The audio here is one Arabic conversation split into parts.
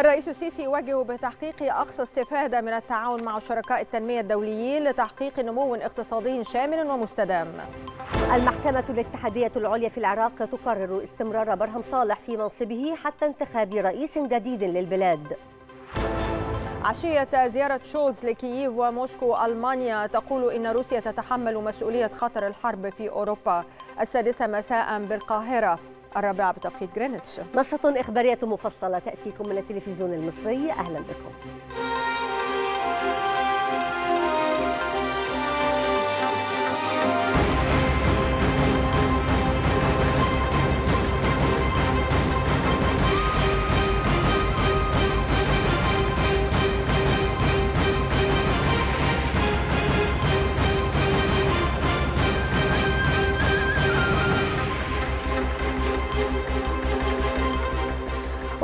الرئيس السيسي يواجه بتحقيق أقصى استفادة من التعاون مع شركاء التنمية الدوليين لتحقيق نمو اقتصادي شامل ومستدام المحكمة الاتحادية العليا في العراق تقرر استمرار برهم صالح في منصبه حتى انتخاب رئيس جديد للبلاد عشية زيارة شولز لكييف وموسكو ألمانيا تقول إن روسيا تتحمل مسؤولية خطر الحرب في أوروبا السادسة مساء بالقاهرة الرابعة بتوقيت جرينتش نشرة إخبارية مفصلة تأتيكم من التلفزيون المصري أهلا بكم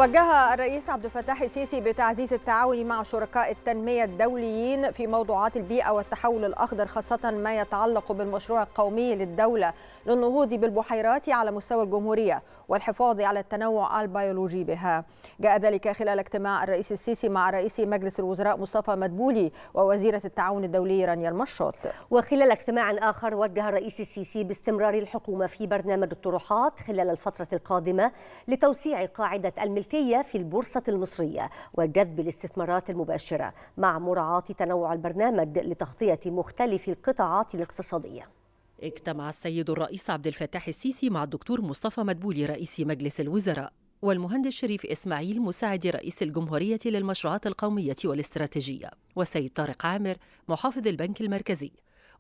وجه الرئيس عبد الفتاح السيسي بتعزيز التعاون مع شركاء التنمية الدوليين في موضوعات البيئة والتحول الأخضر خاصة ما يتعلق بالمشروع القومي للدولة للنهوض بالبحيرات على مستوى الجمهورية والحفاظ على التنوع البيولوجي بها جاء ذلك خلال اجتماع الرئيس السيسي مع رئيس مجلس الوزراء مصطفى مدبولي ووزيرة التعاون الدولي رانيا المشاط. وخلال اجتماع آخر وجه الرئيس السيسي باستمرار الحكومة في برنامج الطروحات خلال الفترة القادمة لتوسيع قاعدة الملك الخلفية في البورصة المصرية وجذب الاستثمارات المباشرة مع مراعاة تنوع البرنامج لتغطية مختلف القطاعات الاقتصادية اجتمع السيد الرئيس عبد الفتاح السيسي مع الدكتور مصطفى مدبولي رئيس مجلس الوزراء والمهندس شريف إسماعيل مساعد رئيس الجمهورية للمشروعات القومية والاستراتيجية والسيد طارق عامر محافظ البنك المركزي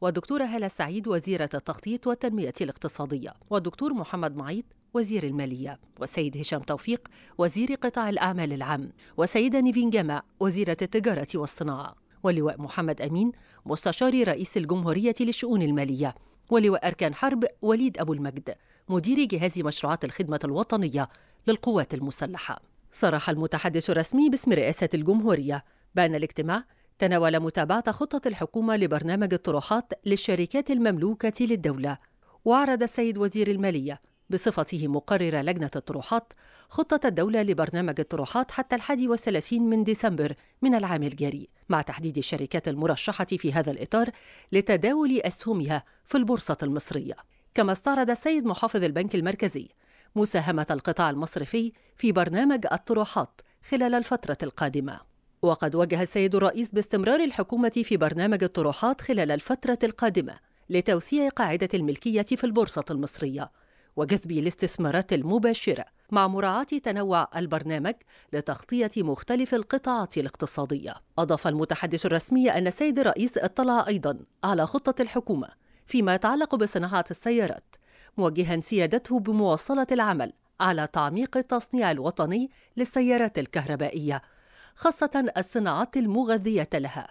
والدكتورة هالة سعيد وزيرة التخطيط والتنمية الاقتصادية والدكتور محمد معيط وزير المالية والسيد هشام توفيق وزير قطاع الأعمال العام والسيدة نيفين جما وزيرة التجارة والصناعة ولواء محمد أمين مستشار رئيس الجمهورية للشؤون المالية ولواء أركان حرب وليد أبو المجد مدير جهاز مشروعات الخدمة الوطنية للقوات المسلحة صرح المتحدث الرسمي باسم رئاسة الجمهورية بأن الاجتماع تناول متابعة خطة الحكومة لبرنامج الطروحات للشركات المملوكة للدولة وعرض السيد وزير المالية بصفته مقرر لجنة الطروحات خطة الدولة لبرنامج الطروحات حتى الحادي والثلاثين من ديسمبر من العام الجاري مع تحديد الشركات المرشحة في هذا الإطار لتداول أسهمها في البورصة المصرية كما استعرض السيد محافظ البنك المركزي مساهمة القطاع المصرفي في برنامج الطروحات خلال الفترة القادمة وقد وجه السيد الرئيس باستمرار الحكومة في برنامج الطروحات خلال الفترة القادمة لتوسيع قاعدة الملكية في البورصة المصرية وجذب الاستثمارات المباشرة مع مراعاة تنوع البرنامج لتغطية مختلف القطاعات الاقتصادية. أضاف المتحدث الرسمي أن السيد الرئيس اطلع أيضا على خطة الحكومة فيما يتعلق بصناعة السيارات، موجها سيادته بمواصلة العمل على تعميق التصنيع الوطني للسيارات الكهربائية، خاصة الصناعات المغذية لها،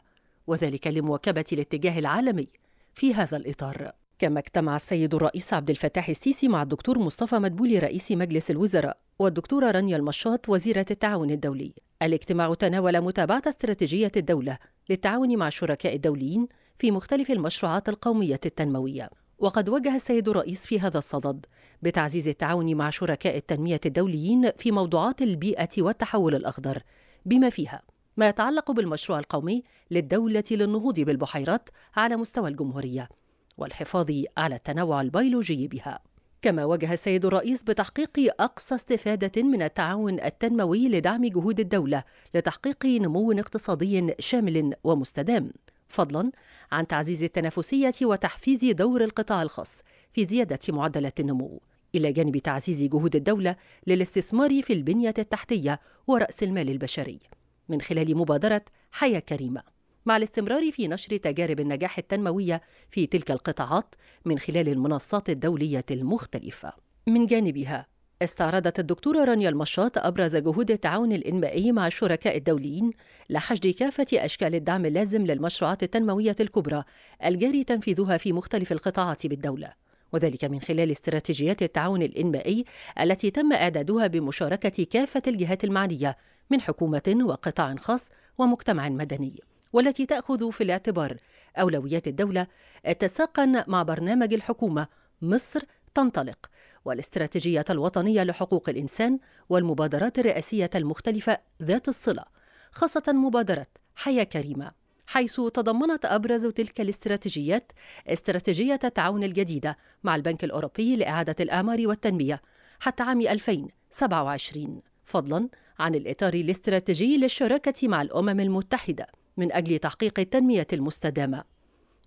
وذلك لمواكبة الاتجاه العالمي في هذا الإطار. كما اجتمع السيد الرئيس عبد الفتاح السيسي مع الدكتور مصطفى مدبولي رئيس مجلس الوزراء والدكتورة رانيا المشاط وزيرة التعاون الدولي الاجتماع تناول متابعة استراتيجية الدولة للتعاون مع الشركاء الدوليين في مختلف المشروعات القومية التنموية وقد وجه السيد الرئيس في هذا الصدد بتعزيز التعاون مع شركاء التنمية الدوليين في موضوعات البيئة والتحول الأخضر بما فيها ما يتعلق بالمشروع القومي للدولة للنهوض بالبحيرات على مستوى الجمهورية والحفاظ على التنوع البيولوجي بها كما وجه السيد الرئيس بتحقيق أقصى استفادة من التعاون التنموي لدعم جهود الدولة لتحقيق نمو اقتصادي شامل ومستدام فضلا عن تعزيز التنافسية وتحفيز دور القطاع الخاص في زيادة معدلات النمو إلى جانب تعزيز جهود الدولة للاستثمار في البنية التحتية ورأس المال البشري من خلال مبادرة حياة كريمة مع الاستمرار في نشر تجارب النجاح التنمويه في تلك القطاعات من خلال المنصات الدوليه المختلفه من جانبها استعرضت الدكتورة رانيا المشاط أبرز جهود التعاون الإنمائي مع الشركاء الدوليين لحشد كافة أشكال الدعم اللازم للمشروعات التنموية الكبرى الجاري تنفيذها في مختلف القطاعات بالدولة وذلك من خلال استراتيجيات التعاون الإنمائي التي تم إعدادها بمشاركة كافة الجهات المعنية من حكومة وقطاع خاص ومجتمع مدني والتي تأخذ في الاعتبار أولويات الدولة اتساقا مع برنامج الحكومة مصر تنطلق والاستراتيجية الوطنية لحقوق الإنسان والمبادرات الرئاسية المختلفة ذات الصلة خاصة مبادرة حياة كريمة حيث تضمنت أبرز تلك الاستراتيجيات استراتيجية التعاون الجديدة مع البنك الأوروبي لإعادة الأعمار والتنمية حتى عام 2027 فضلا عن الإطار الاستراتيجي للشراكة مع الأمم المتحدة من أجل تحقيق التنمية المستدامة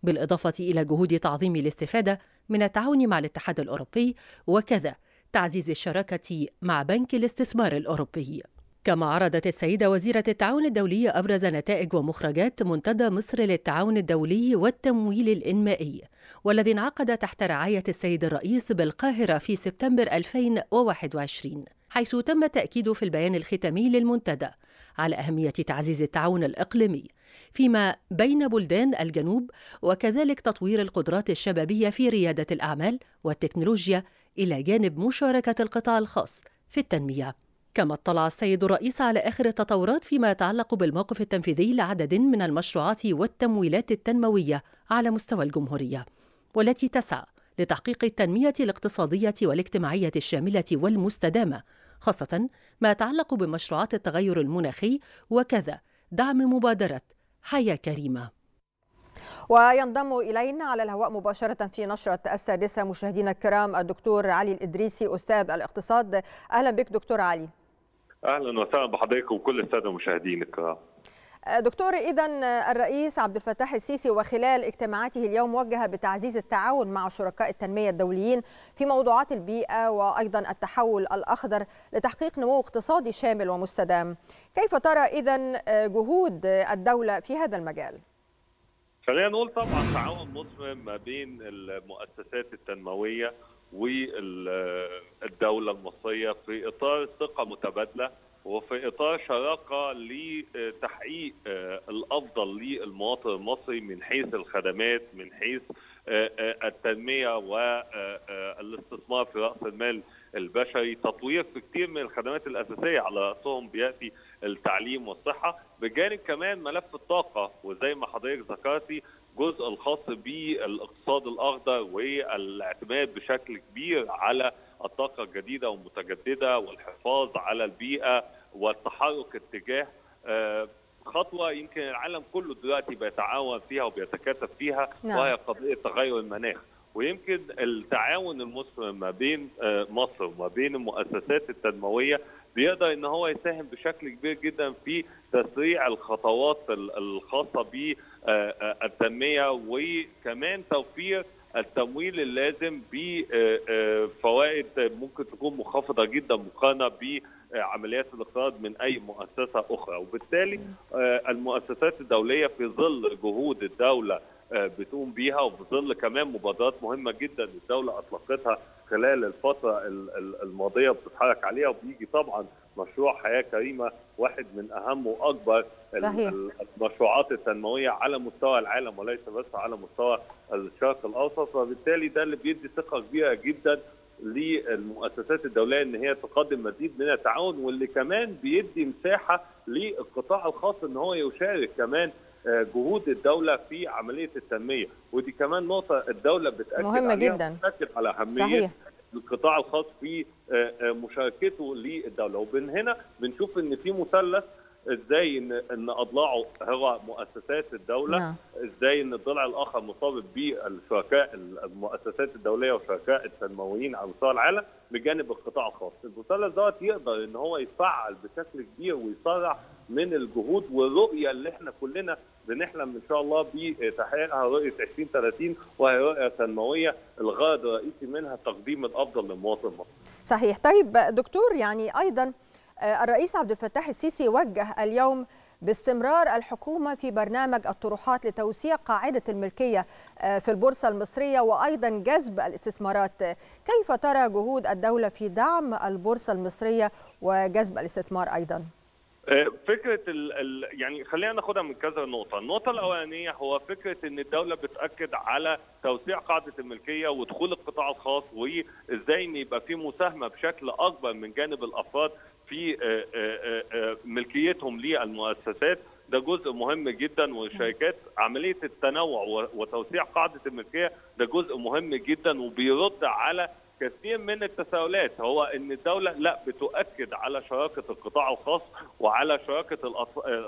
بالإضافة إلى جهود تعظيم الاستفادة من التعاون مع الاتحاد الأوروبي وكذا تعزيز الشراكة مع بنك الاستثمار الأوروبي كما عرضت السيدة وزيرة التعاون الدولي أبرز نتائج ومخرجات منتدى مصر للتعاون الدولي والتمويل الإنمائي والذي انعقد تحت رعاية السيد الرئيس بالقاهرة في سبتمبر 2021 حيث تم التأكيد في البيان الختامي للمنتدى على أهمية تعزيز التعاون الإقليمي فيما بين بلدان الجنوب وكذلك تطوير القدرات الشبابيه في رياده الاعمال والتكنولوجيا الى جانب مشاركه القطاع الخاص في التنميه كما اطلع السيد الرئيس على آخر التطورات فيما يتعلق بالموقف التنفيذي لعدد من المشروعات والتمويلات التنموية على مستوى الجمهورية، والتي تسعى لتحقيق التنمية الاقتصادية والاجتماعية الشاملة والمستدامة، خاصة ما يتعلق بمشروعات التغير المناخي وكذا دعم مبادرة حياة كريمة وينضم إلينا على الهواء مباشرة في نشرة السادسة مشاهدينا الكرام الدكتور علي الإدريسي أستاذ الاقتصاد أهلا بك دكتور علي أهلا وسهلا بحضرتك وكل السادة المشاهدين الكرام دكتور إذا الرئيس عبد الفتاح السيسي وخلال اجتماعاته اليوم وجه بتعزيز التعاون مع شركاء التنمية الدوليين في موضوعات البيئة وأيضا التحول الأخضر لتحقيق نمو اقتصادي شامل ومستدام كيف ترى إذا جهود الدولة في هذا المجال؟ خلينا نقول طبعا تعاون مثمر ما بين المؤسسات التنموية والدولة المصرية في إطار ثقة متبادلة وفي اطار شراكه لتحقيق آه، الافضل للمواطن المصري من حيث الخدمات من حيث آه، آه، التنميه والاستثمار في راس المال البشري تطوير في كثير من الخدمات الاساسيه على راسهم بياتي التعليم والصحه بجانب كمان ملف الطاقه وزي ما حضرتك ذكرتي الجزء الخاص بالاقتصاد الاخضر والاعتماد بشكل كبير على الطاقه الجديده والمتجدده والحفاظ على البيئه والتحرك اتجاه آه، خطوه يمكن العالم كله دلوقتي بيتعاون فيها وبيتكاتف فيها نعم. وهي قضيه تغير المناخ ويمكن التعاون المسلم ما بين آه، مصر وما بين المؤسسات التنمويه بيقدر ان هو يساهم بشكل كبير جدا في تسريع الخطوات الخاصه بالتنميه آه، آه، وكمان توفير التمويل اللازم بفوائد آه، ممكن تكون منخفضه جدا مقارنه بعمليات الاقتراض من اي مؤسسه اخرى وبالتالي المؤسسات الدوليه في ظل جهود الدوله بتقوم بيها وفي ظل كمان مبادرات مهمه جدا الدوله اطلقتها خلال الفتره الماضيه بتتحرك عليها وبيجي طبعا مشروع حياه كريمه واحد من اهم واكبر صحيح. المشروعات التنمويه على مستوى العالم وليس بس على مستوى الشرق الاوسط وبالتالي ده اللي بيدي ثقه كبيره جدا للمؤسسات الدوليه ان هي تقدم مزيد من التعاون واللي كمان بيدي مساحه للقطاع الخاص ان هو يشارك كمان جهود الدولة في عملية التنمية ودي كمان نقطة الدولة بتأكد مهمة جدا بتأكد على أهمية صحيح. القطاع الخاص في آه، آه، مشاركته للدولة ومن هنا بنشوف إن في مثلث ازاي ان ان اضلاعه هو مؤسسات الدوله لا. نعم. ازاي ان الضلع الاخر مرتبط بالشركاء المؤسسات الدوليه وشركاء التنمويين على مستوى العالم بجانب القطاع الخاص المثلث دوت يقدر ان هو يفعل بشكل كبير ويسرع من الجهود والرؤيه اللي احنا كلنا بنحلم ان شاء الله بتحقيقها رؤيه 2030 وهي رؤيه تنمويه الغرض الرئيسي منها تقديم الافضل للمواطن المصري. صحيح طيب دكتور يعني ايضا الرئيس عبد الفتاح السيسي وجه اليوم باستمرار الحكومة في برنامج الطروحات لتوسيع قاعدة الملكية آه، في البورصة المصرية وأيضا جذب الاستثمارات كيف ترى جهود الدولة في دعم البورصة المصرية وجذب الاستثمار أيضا؟ آه، فكره الـ الـ يعني خلينا ناخدها من كذا نقطه، النقطه الاولانيه هو فكره ان الدوله بتاكد على توسيع قاعده الملكيه ودخول القطاع الخاص وازاي ان يبقى في مساهمه بشكل اكبر من جانب الافراد في آه، آه، آه، ملكيتهم للمؤسسات ده جزء مهم جدا والشركات عمليه التنوع وتوسيع قاعده الملكيه ده جزء مهم جدا وبيرد على كثير من التساؤلات هو ان الدوله لا بتؤكد على شراكه القطاع الخاص وعلى شراكه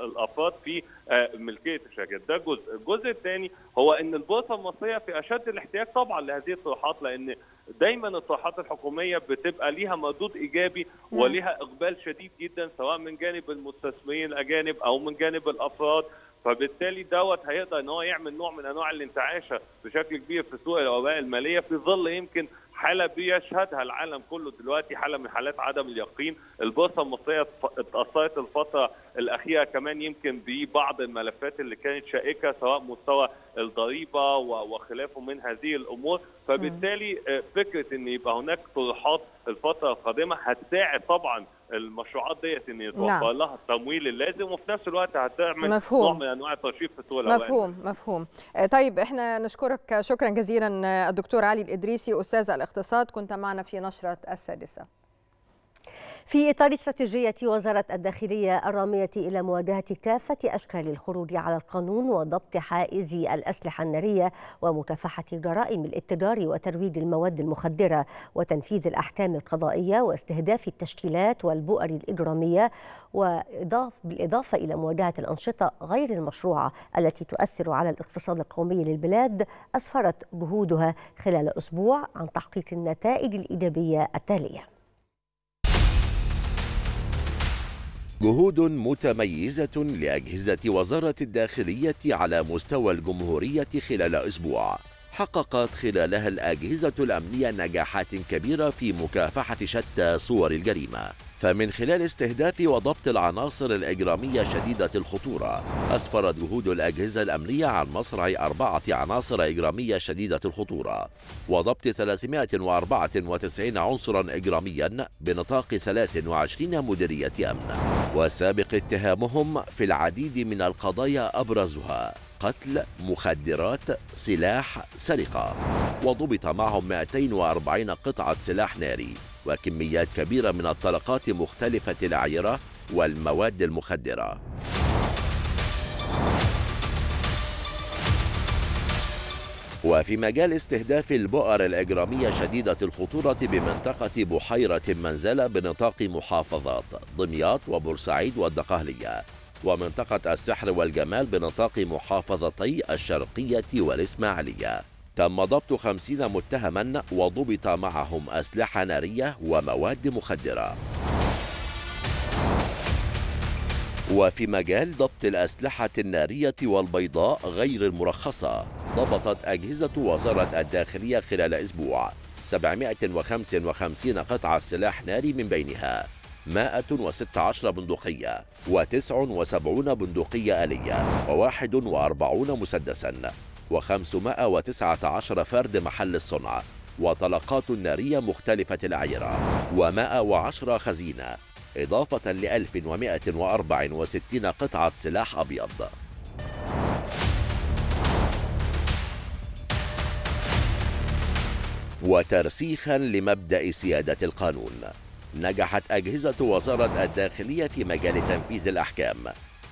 الافراد في آه، ملكيه الشركات ده جزء الجزء الثاني هو ان البورصه المصريه في اشد الاحتياج طبعا لهذه الطروحات لان دايما الطروحات الحكوميه بتبقى ليها مردود ايجابي نعم. وليها اقبال شديد جدا سواء من جانب المستثمرين الاجانب او من جانب الافراد فبالتالي دوت هيقدر ان هو يعمل نوع من انواع الانتعاشه بشكل كبير في سوق الاوراق الماليه في ظل يمكن حاله بيشهدها العالم كله دلوقتي حاله من حالات عدم اليقين البورصه المصريه اتاثرت الفتره الاخيره كمان يمكن ببعض الملفات اللي كانت شائكه سواء مستوى الضريبه وخلافه من هذه الامور فبالتالي آه، فكره ان يبقى هناك طروحات الفتره القادمه هتساعد طبعا المشروعات ديت ان يتوفر نعم. لها التمويل اللازم وفي نفس الوقت هتعمل مفهوم. نوع من انواع الترشيد في السوق مفهوم مفهوم آه، طيب احنا نشكرك شكرا جزيلا آه، الدكتور علي الادريسي استاذ الاقتصاد كنت معنا في نشره السادسه في إطار استراتيجية وزارة الداخلية الرامية إلى مواجهة كافة أشكال الخروج على القانون وضبط حائز الأسلحة النارية ومكافحة جرائم الاتجار وترويج المواد المخدرة وتنفيذ الأحكام القضائية واستهداف التشكيلات والبؤر الإجرامية وإضاف بالإضافة إلى مواجهة الأنشطة غير المشروعة التي تؤثر على الاقتصاد القومي للبلاد أسفرت جهودها خلال أسبوع عن تحقيق النتائج الإيجابية التالية جهود متميزة لأجهزة وزارة الداخلية على مستوى الجمهورية خلال أسبوع حققت خلالها الأجهزة الأمنية نجاحات كبيرة في مكافحة شتى صور الجريمة فمن خلال استهداف وضبط العناصر الإجرامية شديدة الخطورة أسفرت جهود الأجهزة الأمنية عن مصرع أربعة عناصر إجرامية شديدة الخطورة وضبط 394 عنصرا إجراميا بنطاق 23 مديرية أمن وسابق اتهامهم في العديد من القضايا أبرزها قتل مخدرات سلاح سرقة وضبط معهم 240 قطعة سلاح ناري وكميات كبيرة من الطلقات مختلفة الأعيرة والمواد المخدرة وفي مجال استهداف البؤر الإجرامية شديدة الخطورة بمنطقة بحيرة منزلة بنطاق محافظات دمياط وبورسعيد والدقهلية ومنطقة السحر والجمال بنطاق محافظتي الشرقية والإسماعيلية تم ضبط خمسين متهما وضبط معهم أسلحة نارية ومواد مخدرة وفي مجال ضبط الأسلحة النارية والبيضاء غير المرخصة ضبطت أجهزة وزارة الداخلية خلال أسبوع 755 قطعة سلاح ناري من بينها 116 بندقية و79 بندقية آلية و41 مسدساً و519 فرد محل الصنع وطلقات نارية مختلفة العيرة و110 خزينة إضافة ل 1164 قطعة سلاح أبيض وترسيخا لمبدأ سيادة القانون نجحت أجهزة وزارة الداخلية في مجال تنفيذ الأحكام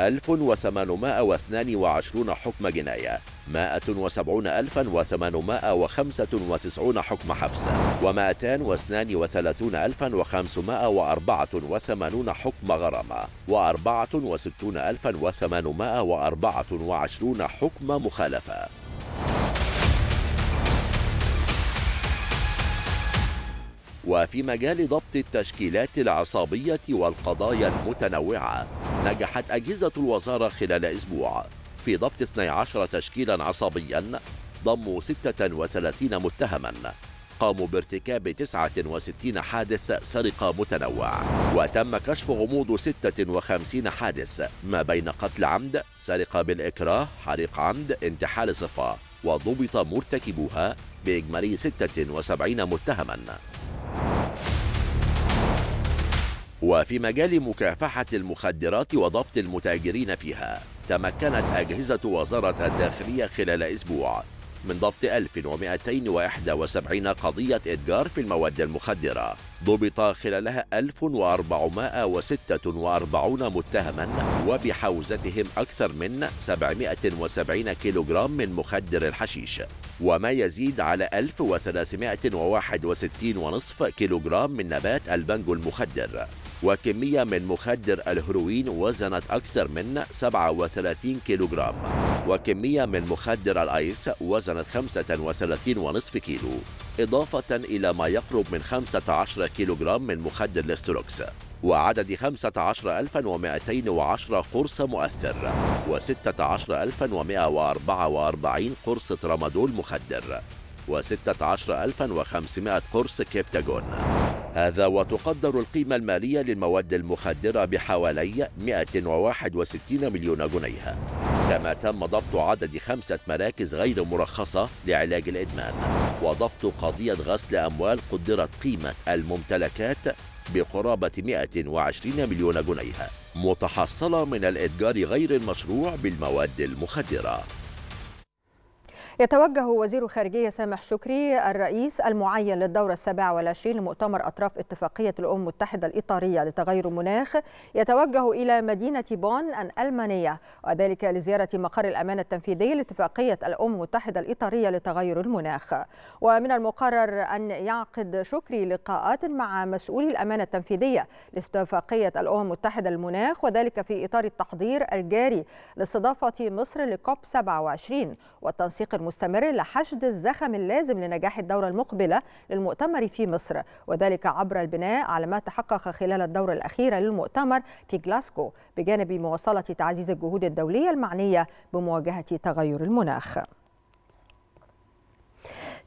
1822 حكم جناية 170895 حكم حبس و232584 حكم غرامة و64824 حكم مخالفة وفي مجال ضبط التشكيلات العصابية والقضايا المتنوعة نجحت أجهزة الوزارة خلال أسبوع في ضبط 12 تشكيلا عصابيا ضموا 36 متهما قاموا بارتكاب 69 حادث سرقة متنوع وتم كشف غموض 56 حادث ما بين قتل عمد سرقة بالإكراه حريق عمد انتحال صفة وضبط مرتكبوها بإجمالي 76 متهما وفي مجال مكافحة المخدرات وضبط المتاجرين فيها تمكنت أجهزة وزارة الداخلية خلال أسبوع من ضبط 1271 قضية إدجار في المواد المخدرة ضبط خلالها 1446 متهما وبحوزتهم أكثر من 770 كيلوغرام من مخدر الحشيش وما يزيد على 1361 ونصف كيلوغرام من نبات البنجو المخدر وكمية من مخدر الهروين وزنت أكثر من 37 كيلوغرام وكمية من مخدر الأيس وزنت 35.5 كيلو إضافة إلى ما يقرب من 15 كيلوغرام من مخدر الاستروكس وعدد 15210 قرص مؤثر و16144 قرص ترامادول مخدر و16500 قرص كيبتاجون هذا وتقدر القيمة المالية للمواد المخدرة بحوالي 161 مليون جنيه كما تم ضبط عدد خمسة مراكز غير مرخصة لعلاج الإدمان وضبط قضية غسل أموال قدرت قيمة الممتلكات بقرابة 120 مليون جنيه متحصلة من الإتجار غير المشروع بالمواد المخدرة يتوجه وزير الخارجية سامح شكري الرئيس المعين للدورة السابعة والعشرين لمؤتمر أطراف اتفاقية الأمم المتحدة الإطارية لتغير المناخ يتوجه إلى مدينة بون الألمانية وذلك لزيارة مقر الأمانة التنفيذي لاتفاقية الأمم المتحدة الإطارية لتغير المناخ ومن المقرر أن يعقد شكري لقاءات مع مسؤولي الأمانة التنفيذية لاتفاقية الأمم المتحدة المناخ وذلك في إطار التحضير الجاري لاستضافة مصر لكوب 27 والتنسيق المتحدة المستمر لحشد الزخم اللازم لنجاح الدورة المقبلة للمؤتمر في مصر وذلك عبر البناء على ما تحقق خلال الدورة الأخيرة للمؤتمر في جلاسكو بجانب مواصلة تعزيز الجهود الدولية المعنية بمواجهة تغير المناخ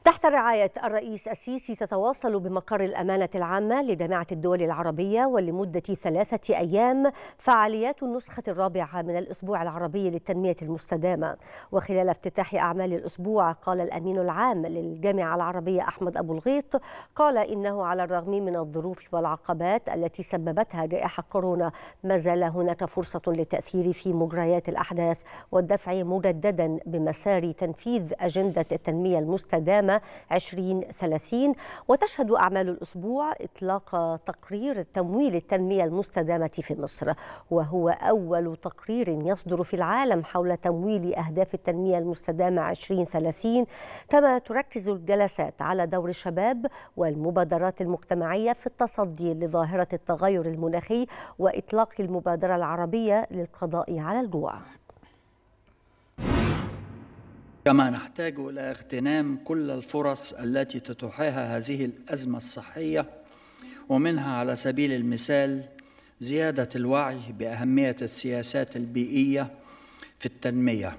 تحت رعاية الرئيس السيسي تتواصل بمقر الأمانة العامة لجامعة الدول العربية ولمدة ثلاثة أيام فعاليات النسخة الرابعة من الأسبوع العربي للتنمية المستدامة وخلال افتتاح أعمال الأسبوع قال الأمين العام للجامعة العربية أحمد أبو الغيط قال إنه على الرغم من الظروف والعقبات التي سببتها جائحة كورونا ما زال هناك فرصة للتأثير في مجريات الأحداث والدفع مجددا بمسار تنفيذ أجندة التنمية المستدامة 2030 وتشهد أعمال الأسبوع إطلاق تقرير تمويل التنمية المستدامة في مصر وهو أول تقرير يصدر في العالم حول تمويل أهداف التنمية المستدامة 2030 كما تركز الجلسات على دور الشباب والمبادرات المجتمعية في التصدي لظاهرة التغير المناخي وإطلاق المبادرة العربية للقضاء على الجوع كما نحتاج إلى اغتنام كل الفرص التي تتاحها هذه الأزمة الصحية ومنها على سبيل المثال زيادة الوعي بأهمية السياسات البيئية في التنمية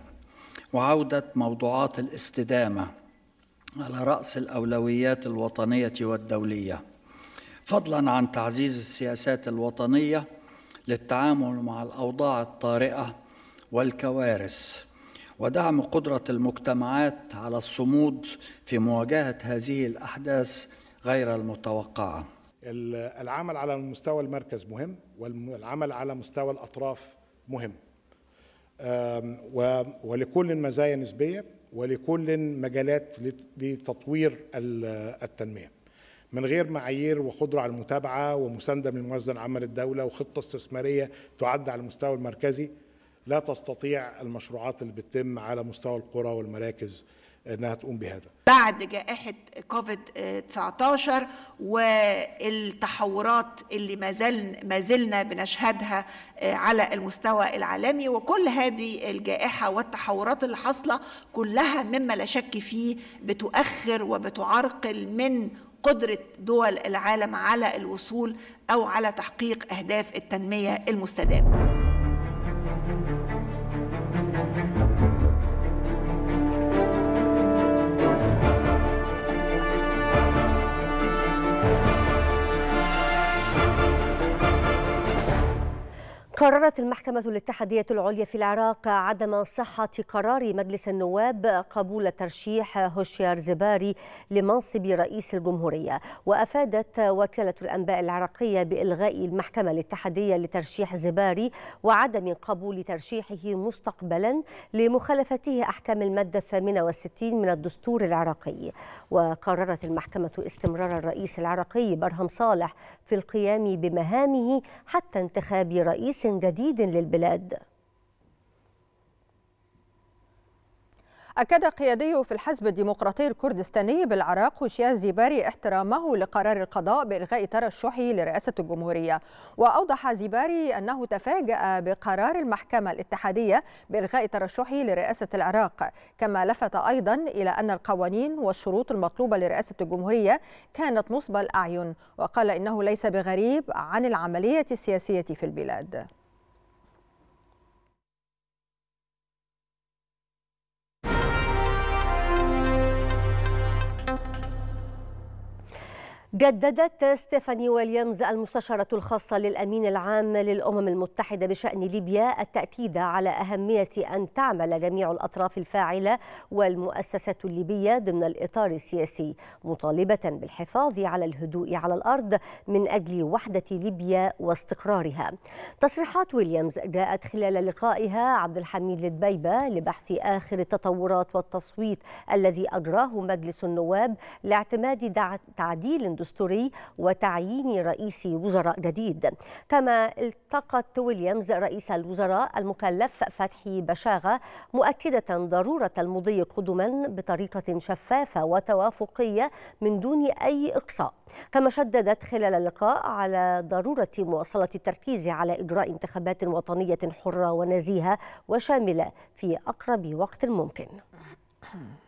وعودة موضوعات الاستدامة على رأس الأولويات الوطنية والدولية فضلا عن تعزيز السياسات الوطنية للتعامل مع الأوضاع الطارئة والكوارث ودعم قدرة المجتمعات على الصمود في مواجهة هذه الأحداث غير المتوقعة. العمل على مستوى المركز مهم والعمل على مستوى الأطراف مهم. ولكل مزايا نسبية ولكل مجالات لتطوير التنمية. من غير معايير وقدرة على المتابعة ومساندة من الموازنة العامة للدولة وخطة استثمارية تعد على المستوى المركزي لا تستطيع المشروعات اللي بتتم على مستوى القرى والمراكز انها تقوم بهذا بعد جائحه كوفيد 19 والتحورات اللي ما زلن ما زلنا بنشهدها آه، على المستوى العالمي وكل هذه الجائحه والتحورات اللي حاصله كلها مما لا شك فيه بتؤخر وبتعرقل من قدرة دول العالم على الوصول أو على تحقيق أهداف التنمية المستدامة قررت المحكمة الاتحادية العليا في العراق عدم صحة قرار مجلس النواب قبول ترشيح هوشيار زباري لمنصب رئيس الجمهورية وأفادت وكالة الأنباء العراقية بإلغاء المحكمة الاتحادية لترشيح زباري وعدم قبول ترشيحه مستقبلا لمخالفته أحكام المادة 68 من الدستور العراقي وقررت المحكمة استمرار الرئيس العراقي برهم صالح في القيام بمهامه حتى انتخاب رئيس جديد للبلاد أكد قيادي في الحزب الديمقراطي الكردستاني بالعراق شيازي زيباري احترامه لقرار القضاء بإلغاء ترشحه لرئاسة الجمهورية وأوضح زيباري أنه تفاجأ بقرار المحكمة الاتحادية بإلغاء ترشحه لرئاسة العراق كما لفت أيضا إلى أن القوانين والشروط المطلوبة لرئاسة الجمهورية كانت نصب الأعين وقال إنه ليس بغريب عن العملية السياسية في البلاد جددت ستيفاني ويليامز المستشارة الخاصة للأمين العام للأمم المتحدة بشأن ليبيا التأكيد على أهمية أن تعمل جميع الأطراف الفاعلة والمؤسسات الليبية ضمن الإطار السياسي مطالبة بالحفاظ على الهدوء على الأرض من أجل وحدة ليبيا واستقرارها تصريحات ويليامز جاءت خلال لقائها عبد الحميد لدبيبة لبحث آخر التطورات والتصويت الذي أجراه مجلس النواب لاعتماد تعديل الدستوري وتعيين رئيس وزراء جديد كما التقت ويليامز رئيس الوزراء المكلف فتحي بشاغة مؤكدة ضرورة المضي قدما بطريقة شفافة وتوافقية من دون أي إقصاء كما شددت خلال اللقاء على ضرورة مواصلة التركيز على إجراء انتخابات وطنية حرة ونزيهة وشاملة في أقرب وقت ممكن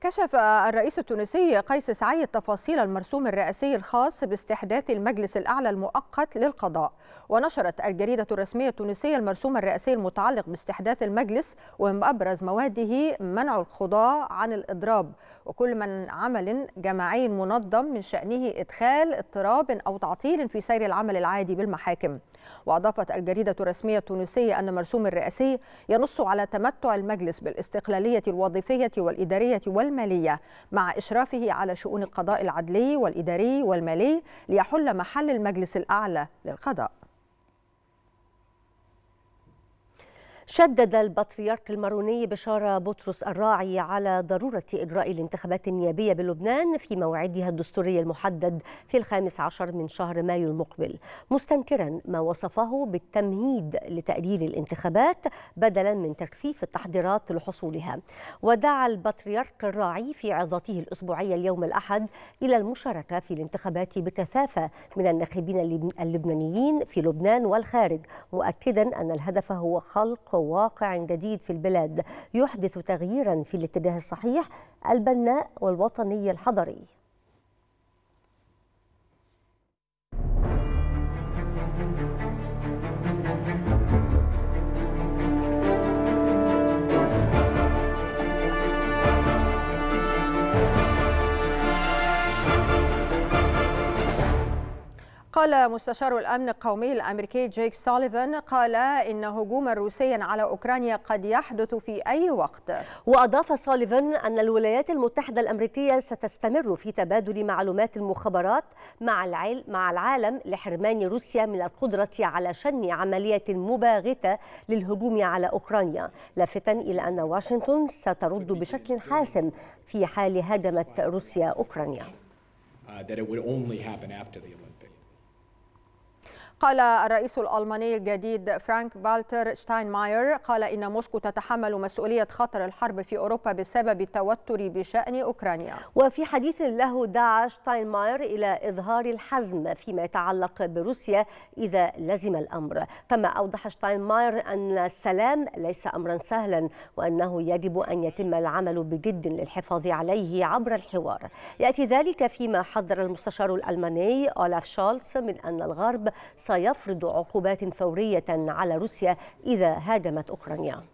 كشف الرئيس التونسي قيس سعيد تفاصيل المرسوم الرئاسي الخاص باستحداث المجلس الأعلى المؤقت للقضاء ونشرت الجريدة الرسمية التونسية المرسوم الرئاسي المتعلق باستحداث المجلس ومن أبرز مواده منع القضاء عن الإضراب وكل من عمل جماعي منظم من شأنه إدخال اضطراب أو تعطيل في سير العمل العادي بالمحاكم وأضافت الجريدة الرسمية التونسية أن مرسوم الرئاسي ينص على تمتع المجلس بالاستقلالية الوظيفية والإدارية والمالية مع إشرافه على شؤون القضاء العدلي والإداري والمالي ليحل محل المجلس الأعلى للقضاء شدد البطريرك الماروني بشارة بطرس الراعي على ضرورة إجراء الانتخابات النيابية بلبنان في موعدها الدستوري المحدد في الخامس عشر من شهر مايو المقبل مستنكرا ما وصفه بالتمهيد لتأجيل الانتخابات بدلا من تكثيف التحضيرات لحصولها ودعا البطريرك الراعي في عظته الأسبوعية اليوم الأحد إلى المشاركة في الانتخابات بكثافة من الناخبين اللبنانيين في لبنان والخارج مؤكدا أن الهدف هو خلق واقع جديد في البلاد يحدث تغييرا في الاتجاه الصحيح البناء والوطني الحضري قال مستشار الأمن القومي الأمريكي جيك سوليفان قال إن هجوما روسيا على أوكرانيا قد يحدث في أي وقت وأضاف سوليفان أن الولايات المتحدة الأمريكية ستستمر في تبادل معلومات المخابرات مع مع العالم لحرمان روسيا من القدرة على شن عملية مباغتة للهجوم على أوكرانيا لافتا إلى أن واشنطن سترد بشكل حاسم في حال هدمت روسيا أوكرانيا. Uh, that it would only happen after the Olympics. قال الرئيس الألماني الجديد فرانك بالتر شتاينماير قال إن موسكو تتحمل مسؤولية خطر الحرب في أوروبا بسبب التوتر بشأن أوكرانيا وفي حديث له دعا شتاينماير إلى إظهار الحزم فيما يتعلق بروسيا إذا لزم الأمر كما أوضح شتاينماير أن السلام ليس أمرا سهلا وأنه يجب أن يتم العمل بجد للحفاظ عليه عبر الحوار يأتي ذلك فيما حذر المستشار الألماني أولاف شولتس من أن الغرب سيفرض عقوبات فورية على روسيا إذا هاجمت أوكرانيا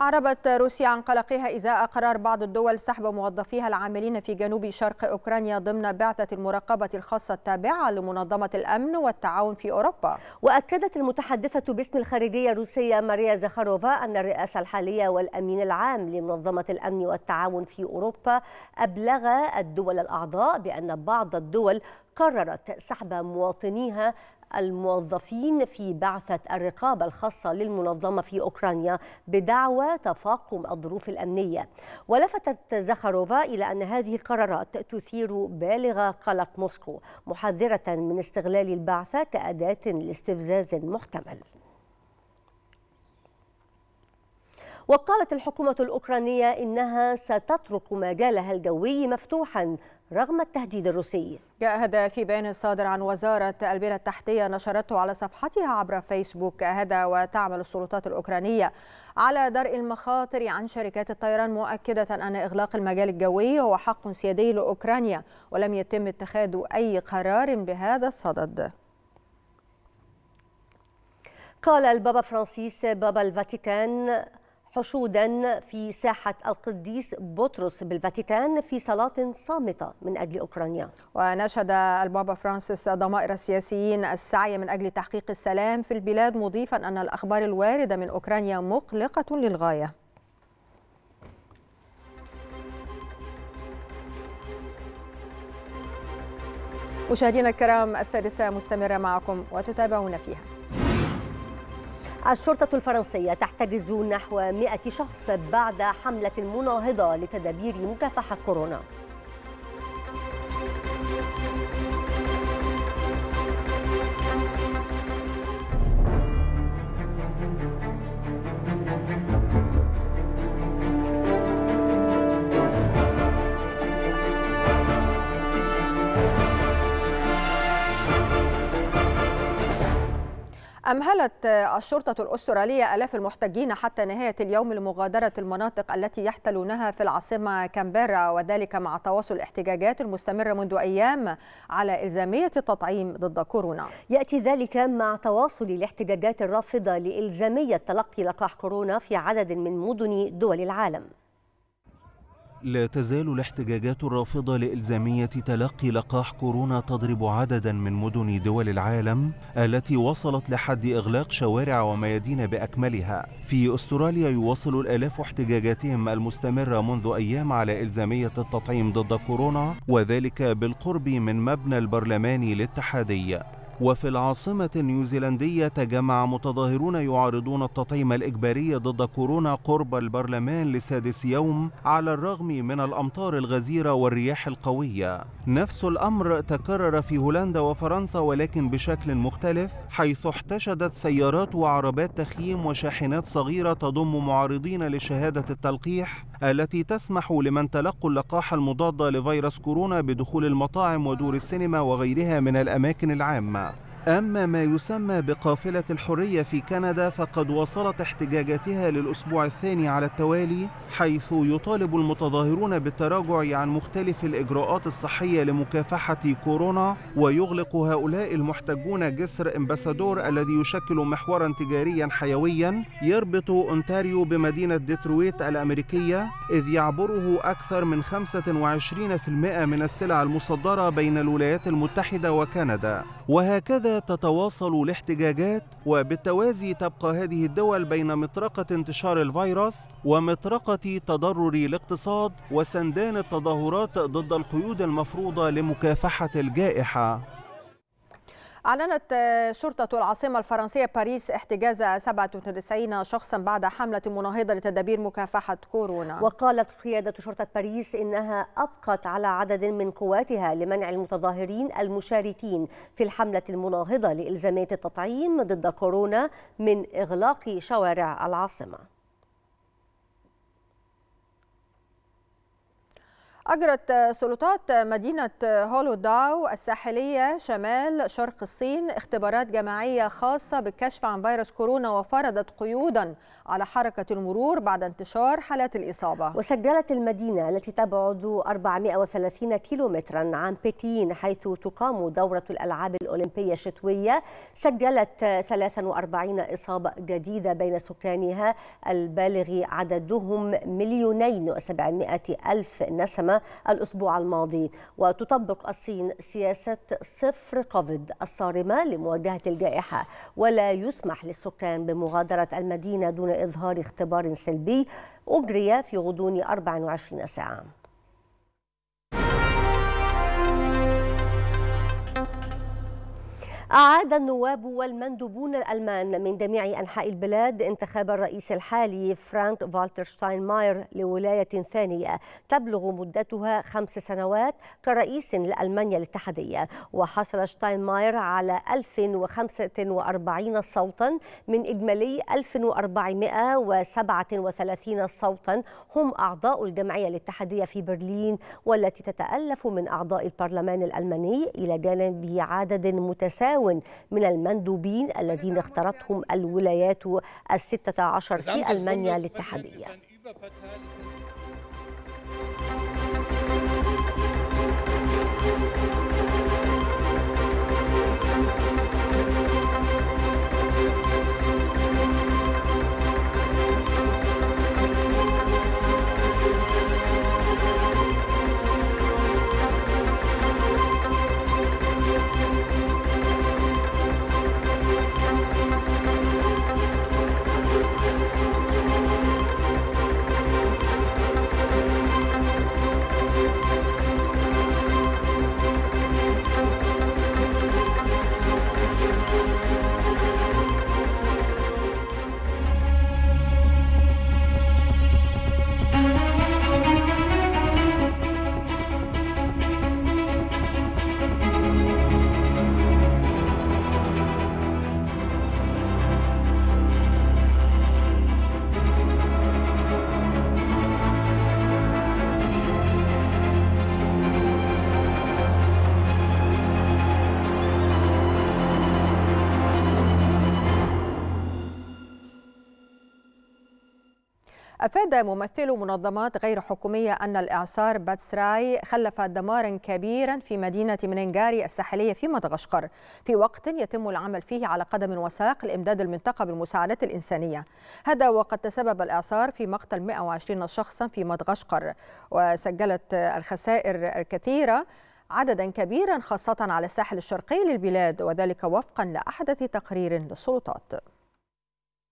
أعربت روسيا عن قلقها إزاء قرار بعض الدول سحب موظفيها العاملين في جنوب شرق أوكرانيا ضمن بعثة المراقبة الخاصة التابعة لمنظمة الأمن والتعاون في أوروبا وأكدت المتحدثة باسم الخارجية الروسية ماريا زخاروفا أن الرئاسة الحالية والأمين العام لمنظمة الأمن والتعاون في أوروبا أبلغ الدول الأعضاء بأن بعض الدول قررت سحب مواطنيها الموظفين في بعثة الرقابة الخاصة للمنظمة في أوكرانيا بدعوى تفاقم الظروف الأمنية ولفتت زخاروفا إلى أن هذه القرارات تثير بالغ قلق موسكو محذرة من استغلال البعثة كأداة لاستفزاز محتمل وقالت الحكومة الأوكرانية إنها ستترك مجالها الجوي مفتوحا رغم التهديد الروسي جاء هذا في بيان صادر عن وزارة البنى التحتية نشرته على صفحتها عبر فيسبوك هذا وتعمل السلطات الأوكرانية على درء المخاطر عن شركات الطيران مؤكدة أن إغلاق المجال الجوي هو حق سيادي لأوكرانيا ولم يتم اتخاذ أي قرار بهذا الصدد قال البابا فرانسيس بابا الفاتيكان حشودا في ساحة القديس بطرس بالفاتيكان في صلاة صامتة من أجل أوكرانيا ونشهد البابا فرانسيس ضمائر السياسيين السعي من أجل تحقيق السلام في البلاد مضيفا أن الأخبار الواردة من أوكرانيا مقلقة للغاية مشاهدينا الكرام السادسة مستمرة معكم وتتابعون فيها الشرطة الفرنسية تحتجز نحو 100 شخص بعد حملة مناهضة لتدابير مكافحة كورونا أمهلت الشرطة الأسترالية ألاف المحتجين حتى نهاية اليوم لمغادرة المناطق التي يحتلونها في العاصمة كامبيرا وذلك مع تواصل الاحتجاجات المستمرة منذ أيام على إلزامية التطعيم ضد كورونا يأتي ذلك مع تواصل الاحتجاجات الرافضة لإلزامية تلقي لقاح كورونا في عدد من مدن دول العالم لا تزال الاحتجاجات الرافضة لإلزامية تلقي لقاح كورونا تضرب عددا من مدن دول العالم التي وصلت لحد إغلاق شوارع وميادين بأكملها في أستراليا يواصل الآلاف احتجاجاتهم المستمرة منذ أيام على إلزامية التطعيم ضد كورونا وذلك بالقرب من مبنى البرلماني الاتحادي وفي العاصمة النيوزيلندية تجمع متظاهرون يعارضون التطعيم الإجباري ضد كورونا قرب البرلمان لسادس يوم على الرغم من الأمطار الغزيرة والرياح القوية نفس الأمر تكرر في هولندا وفرنسا ولكن بشكل مختلف حيث احتشدت سيارات وعربات تخييم وشاحنات صغيرة تضم معارضين لشهادة التلقيح التي تسمح لمن تلقوا اللقاح المضاد لفيروس كورونا بدخول المطاعم ودور السينما وغيرها من الأماكن العامة أما ما يسمى بقافلة الحرية في كندا فقد وصلت احتجاجاتها للأسبوع الثاني على التوالي حيث يطالب المتظاهرون بالتراجع عن مختلف الإجراءات الصحية لمكافحة كورونا ويغلق هؤلاء المحتجون جسر امباسادور الذي يشكل محورا تجاريا حيويا يربط أونتاريو بمدينة ديترويت الأمريكية إذ يعبره أكثر من 25% من السلع المصدرة بين الولايات المتحدة وكندا وهكذا تتواصل الاحتجاجات وبالتوازي تبقى هذه الدول بين مطرقة انتشار الفيروس ومطرقة تضرر الاقتصاد وسندان التظاهرات ضد القيود المفروضة لمكافحة الجائحة أعلنت شرطة العاصمة الفرنسية باريس احتجاز 97 شخصا بعد حملة مناهضة لتدابير مكافحة كورونا وقالت قيادة شرطة باريس إنها أبقت على عدد من قواتها لمنع المتظاهرين المشاركين في الحملة المناهضة لإلزامات التطعيم ضد كورونا من إغلاق شوارع العاصمة أجرت سلطات مدينة هولوداو الساحلية شمال شرق الصين اختبارات جماعية خاصة بالكشف عن فيروس كورونا وفرضت قيوداً على حركة المرور بعد انتشار حالات الإصابة وسجلت المدينة التي تبعد 430 كيلومترا عن بكين حيث تقام دورة الألعاب الأولمبية الشتوية سجلت 43 إصابة جديدة بين سكانها البالغ عددهم مليونين وسبعمائة ألف نسمة الأسبوع الماضي وتطبق الصين سياسة صفر كوفيد الصارمة لمواجهة الجائحة ولا يسمح للسكان بمغادرة المدينة دون إظهار اختبار سلبي أجري في غضون 24 ساعة أعاد النواب والمندوبون الألمان من جميع أنحاء البلاد انتخاب الرئيس الحالي فرانك فالتر شتاينماير لولاية ثانية تبلغ مدتها خمس سنوات كرئيس لألمانيا الاتحادية وحصل شتاينماير على 1045 صوتا من إجمالي 1437 صوتا هم أعضاء الجمعية الاتحادية في برلين والتي تتألف من أعضاء البرلمان الألماني إلى جانب عدد متساوي معاون من المندوبين الذين اختارتهم الولايات الستة عشر في ألمانيا الاتحادية أفاد ممثل منظمات غير حكومية أن الإعصار باتسراي خلف دمارا كبيرا في مدينة مننجاري الساحلية في مدغشقر في وقت يتم العمل فيه على قدم وساق لإمداد المنطقة بالمساعدات الإنسانية هذا وقد تسبب الإعصار في مقتل 120 شخصا في مدغشقر وسجلت الخسائر الكثيرة عددا كبيرا خاصة على الساحل الشرقي للبلاد وذلك وفقا لأحدث تقرير للسلطات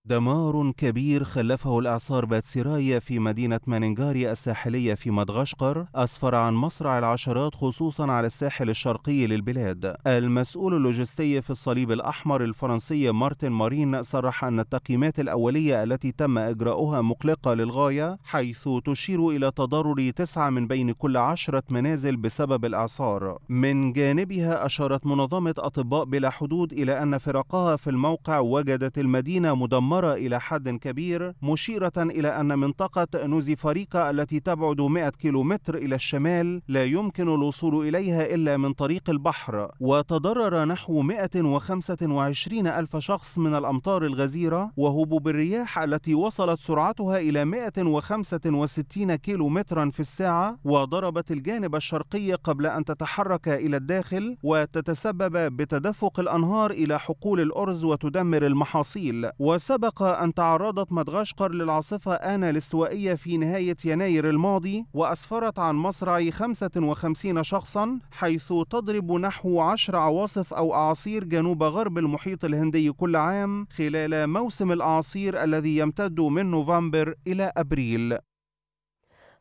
دمار كبير خلفه الإعصار باتسيرايا في مدينة مانينغاريا الساحلية في مدغشقر أسفر عن مصرع العشرات خصوصا على الساحل الشرقي للبلاد المسؤول اللوجستي في الصليب الأحمر الفرنسي مارتن مارين صرح أن التقييمات الأولية التي تم إجراؤها مقلقة للغاية حيث تشير إلى تضرر تسعة من بين كل عشرة منازل بسبب الإعصار من جانبها أشارت منظمة أطباء بلا حدود إلى أن فرقها في الموقع وجدت المدينة مدمرة المدمرة إلى حد كبير مشيرة إلى أن منطقة نوزيفاريكا التي تبعد 100 كيلومتر إلى الشمال لا يمكن الوصول إليها إلا من طريق البحر وتضرر نحو 125 ألف شخص من الأمطار الغزيرة وهبوب الرياح التي وصلت سرعتها إلى 165 كيلومترا في الساعة وضربت الجانب الشرقي قبل أن تتحرك إلى الداخل وتتسبب بتدفق الأنهار إلى حقول الأرز وتدمر المحاصيل وسبب سبق أن تعرضت مدغشقر للعاصفة آنا الاستوائية في نهاية يناير الماضي وأسفرت عن مصرع 55 شخصا حيث تضرب نحو 10 عواصف أو أعاصير جنوب غرب المحيط الهندي كل عام خلال موسم الأعاصير الذي يمتد من نوفمبر إلى أبريل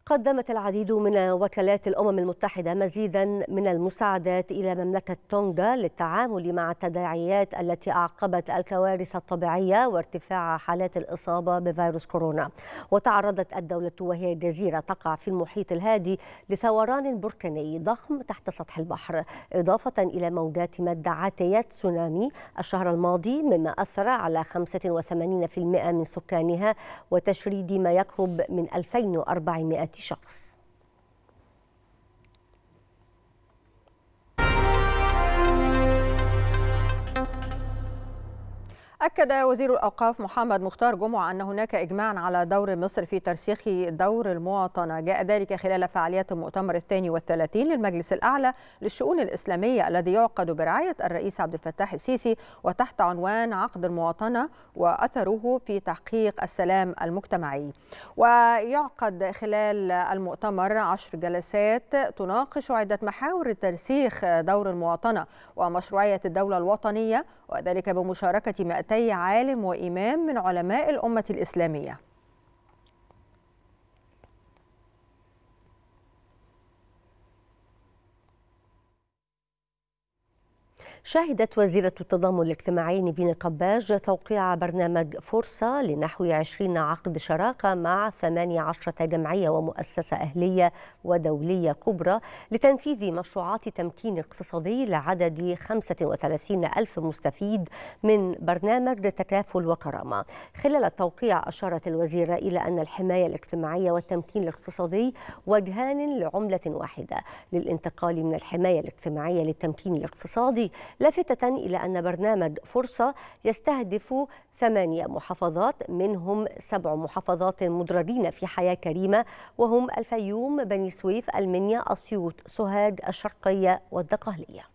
قدمت العديد من وكالات الأمم المتحدة مزيدا من المساعدات إلى مملكة تونغا للتعامل مع التداعيات التي أعقبت الكوارث الطبيعية وارتفاع حالات الإصابة بفيروس كورونا وتعرضت الدولة وهي جزيرة تقع في المحيط الهادي لثوران بركاني ضخم تحت سطح البحر إضافة إلى موجات مادة عاتية تسونامي الشهر الماضي مما أثر على 85% من سكانها وتشريد ما يقرب من 2400 شخص أكد وزير الأوقاف محمد مختار جمعة أن هناك إجماع على دور مصر في ترسيخ دور المواطنة جاء ذلك خلال فعاليات المؤتمر الثاني والثلاثين للمجلس الأعلى للشؤون الإسلامية الذي يعقد برعاية الرئيس عبد الفتاح السيسي وتحت عنوان عقد المواطنة وأثره في تحقيق السلام المجتمعي ويعقد خلال المؤتمر عشر جلسات تناقش عدة محاور ترسيخ دور المواطنة ومشروعية الدولة الوطنية وذلك بمشاركة 200 هاتي عالم وإمام من علماء الأمة الإسلامية شهدت وزيرة التضامن الاجتماعي نيفين قباج توقيع برنامج فرصة لنحو 20 عقد شراكة مع 18 جمعية ومؤسسة أهلية ودولية كبرى لتنفيذ مشروعات تمكين اقتصادي لعدد 35 ألف مستفيد من برنامج تكافل وكرامة خلال التوقيع أشارت الوزيرة إلى أن الحماية الاجتماعية والتمكين الاقتصادي وجهان لعملة واحدة للانتقال من الحماية الاجتماعية للتمكين الاقتصادي لافتة إلى أن برنامج فرصة يستهدف ثمانية محافظات منهم سبع محافظات مدرجين في حياة كريمة وهم الفيوم بني سويف المنيا أسيوط سوهاج الشرقية والدقهلية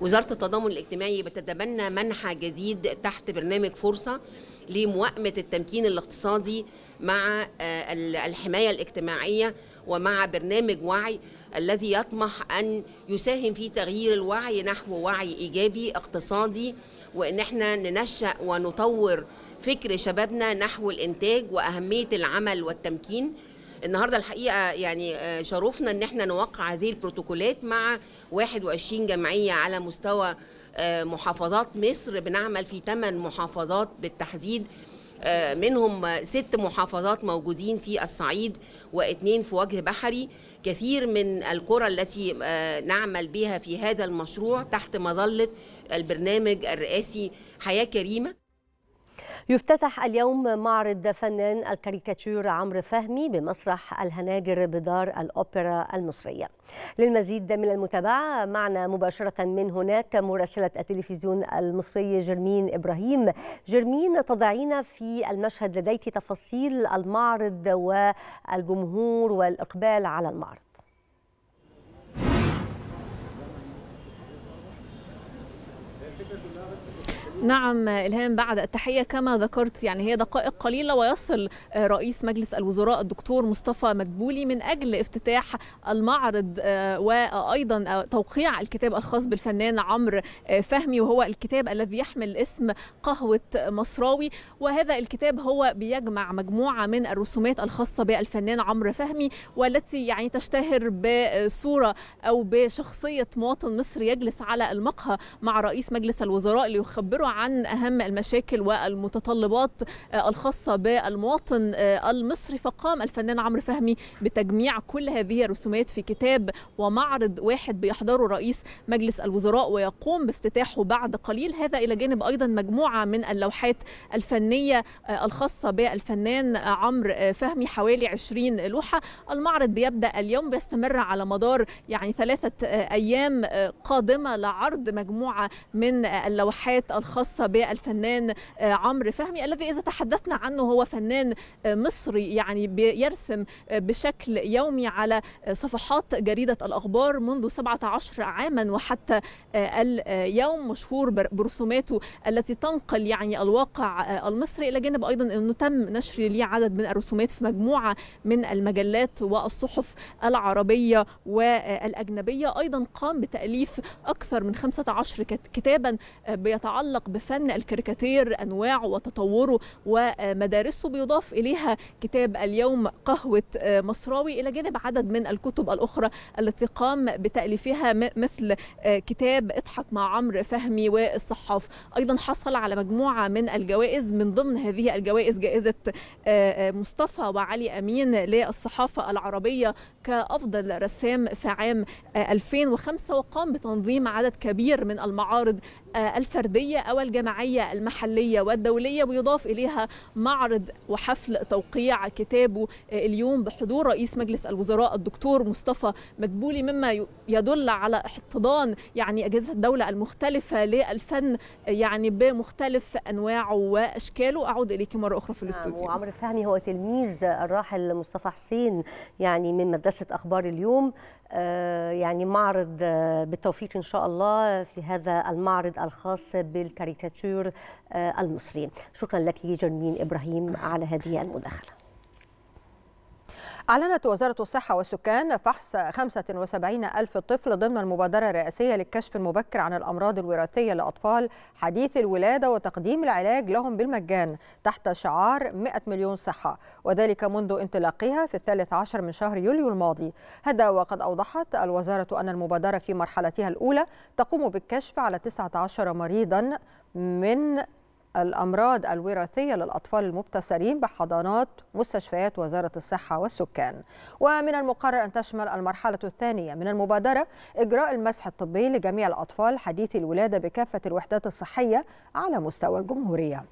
وزارة التضامن الاجتماعي بتتبنى منحى جديد تحت برنامج فرصة لموائمة التمكين الاقتصادي مع آه، الحماية الاجتماعية ومع برنامج وعي الذي يطمح أن يساهم في تغيير الوعي نحو وعي إيجابي اقتصادي وأن احنا ننشأ ونطور فكر شبابنا نحو الإنتاج وأهمية العمل والتمكين النهارده الحقيقه يعني آه، شرفنا ان احنا نوقع هذه البروتوكولات مع 21 جمعيه على مستوى آه، محافظات مصر بنعمل في 8 محافظات بالتحديد آه، منهم ست محافظات موجودين في الصعيد واثنين في وجه بحري كثير من القرى التي نعمل بها في هذا المشروع تحت مظلة البرنامج الرئاسي حياة كريمة يفتتح اليوم معرض فنان الكاريكاتير عمرو فهمي بمسرح الهناجر بدار الأوبرا المصرية للمزيد من المتابعة معنا مباشرة من هناك مراسلة التلفزيون المصري جرمين إبراهيم جرمين تضعينا في المشهد لديك تفاصيل المعرض والجمهور والإقبال على المعرض نعم إلهام بعد التحية كما ذكرت يعني هي دقائق قليلة ويصل آه، رئيس مجلس الوزراء الدكتور مصطفى مدبولي من أجل افتتاح المعرض آه، وأيضا آه، توقيع الكتاب الخاص بالفنان عمرو فهمي وهو الكتاب الذي يحمل اسم قهوة مصراوي وهذا الكتاب هو بيجمع مجموعة من الرسومات الخاصة بالفنان عمرو فهمي والتي يعني تشتهر بصورة أو بشخصية مواطن مصري يجلس على المقهى مع رئيس مجلس الوزراء ليخبره عن أهم المشاكل والمتطلبات آه، الخاصة بالمواطن آه، المصري فقام الفنان عمرو فهمي بتجميع كل هذه الرسومات في كتاب ومعرض واحد بيحضره رئيس مجلس الوزراء ويقوم بافتتاحه بعد قليل هذا إلى جانب أيضا مجموعة من اللوحات الفنية آه، الخاصة بالفنان عمرو فهمي حوالي 20 لوحة المعرض بيبدأ اليوم بيستمر على مدار يعني ثلاثة أيام قادمة لعرض مجموعة من اللوحات الخاصة الخاصة بالفنان آه، عمرو فهمي الذي إذا تحدثنا عنه هو فنان آه، مصري يعني بيرسم آه، بشكل يومي على صفحات جريدة الأخبار منذ 17 عاما وحتى اليوم مشهور برسوماته التي تنقل يعني الواقع المصري إلى جانب أيضا أنه تم نشر ليه عدد من الرسومات في مجموعة من المجلات والصحف العربية والأجنبية أيضا قام بتأليف أكثر من 15 كتابا بيتعلق بفن الكاريكاتير انواعه وتطوره ومدارسه بيضاف اليها كتاب اليوم قهوه آه، مصراوي الى جانب عدد من الكتب الاخرى التي قام بتاليفها مثل آه، كتاب اضحك مع عمرو فهمي والصحاف ايضا حصل على مجموعه من الجوائز من ضمن هذه الجوائز جائزه آه، مصطفى وعلي امين للصحافه العربيه كافضل رسام في عام 2005 وقام بتنظيم عدد كبير من المعارض الفرديه والجماعية المحلية والدولية ويضاف إليها معرض وحفل توقيع كتابه اليوم بحضور رئيس مجلس الوزراء الدكتور مصطفى مدبولي مما يدل على احتضان يعني أجهزة الدولة المختلفة للفن يعني بمختلف أنواعه وأشكاله أعود إليك مرة أخرى في نعم، الاستوديو وعمر فهمي هو تلميذ الراحل مصطفى حسين يعني من مدرسة أخبار اليوم آه، يعني معرض آه، بالتوفيق إن شاء الله في هذا المعرض الخاص بالكاريكاتور آه، المصري شكرا لك جرمين إبراهيم على هذه المداخلة أعلنت وزارة الصحة والسكان فحص 75 ألف طفل ضمن المبادرة الرئاسية للكشف المبكر عن الأمراض الوراثية لأطفال حديث الولادة وتقديم العلاج لهم بالمجان تحت شعار 100 مليون صحة وذلك منذ انطلاقها في الثالث عشر من شهر يوليو الماضي هذا وقد أوضحت الوزارة أن المبادرة في مرحلتها الأولى تقوم بالكشف على 19 مريضا من الأمراض الوراثية للأطفال المبتسرين بحضانات مستشفيات وزارة الصحة والسكان ومن المقرر أن تشمل المرحلة الثانية من المبادرة إجراء المسح الطبي لجميع الأطفال حديثي الولادة بكافة الوحدات الصحية على مستوى الجمهورية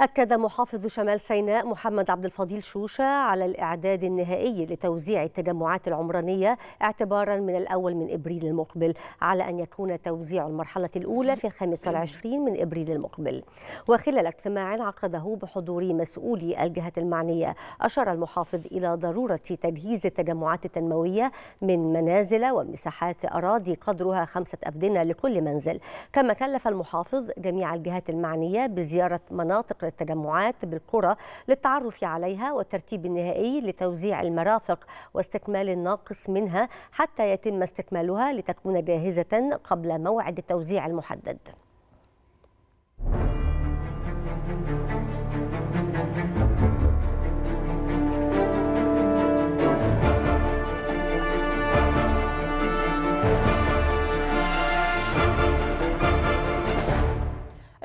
أكد محافظ شمال سيناء محمد عبد الفضيل شوشة على الإعداد النهائي لتوزيع التجمعات العمرانية اعتبارا من الأول من إبريل المقبل على أن يكون توزيع المرحلة الأولى في 25 من إبريل المقبل وخلال اجتماع عقده بحضور مسؤولي الجهة المعنية أشار المحافظ إلى ضرورة تجهيز التجمعات التنموية من منازل ومساحات أراضي قدرها خمسة أفدنة لكل منزل كما كلف المحافظ جميع الجهات المعنية بزيارة مناطق التجمعات بالقرى للتعرف عليها والترتيب النهائي لتوزيع المرافق واستكمال الناقص منها حتى يتم استكمالها لتكون جاهزة قبل موعد التوزيع المحدد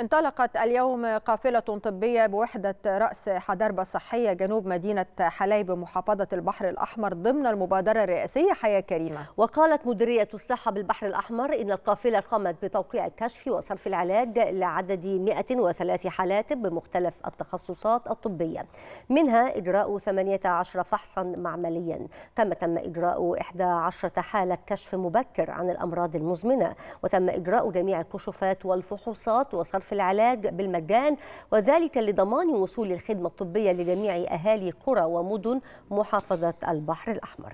انطلقت اليوم قافلة طبية بوحدة رأس حدربة صحية جنوب مدينة حلايب محافظة البحر الأحمر ضمن المبادرة الرئاسية حياة كريمة وقالت مديرية الصحة بالبحر الأحمر إن القافلة قامت بتوقيع الكشف وصرف العلاج لعدد 103 حالات بمختلف التخصصات الطبية منها إجراء 18 فحصا معمليا كما تم إجراء 11 حالة كشف مبكر عن الأمراض المزمنة وتم إجراء جميع الكشوفات والفحوصات وصرف في العلاج بالمجان وذلك لضمان وصول الخدمة الطبية لجميع أهالي قرى ومدن محافظة البحر الأحمر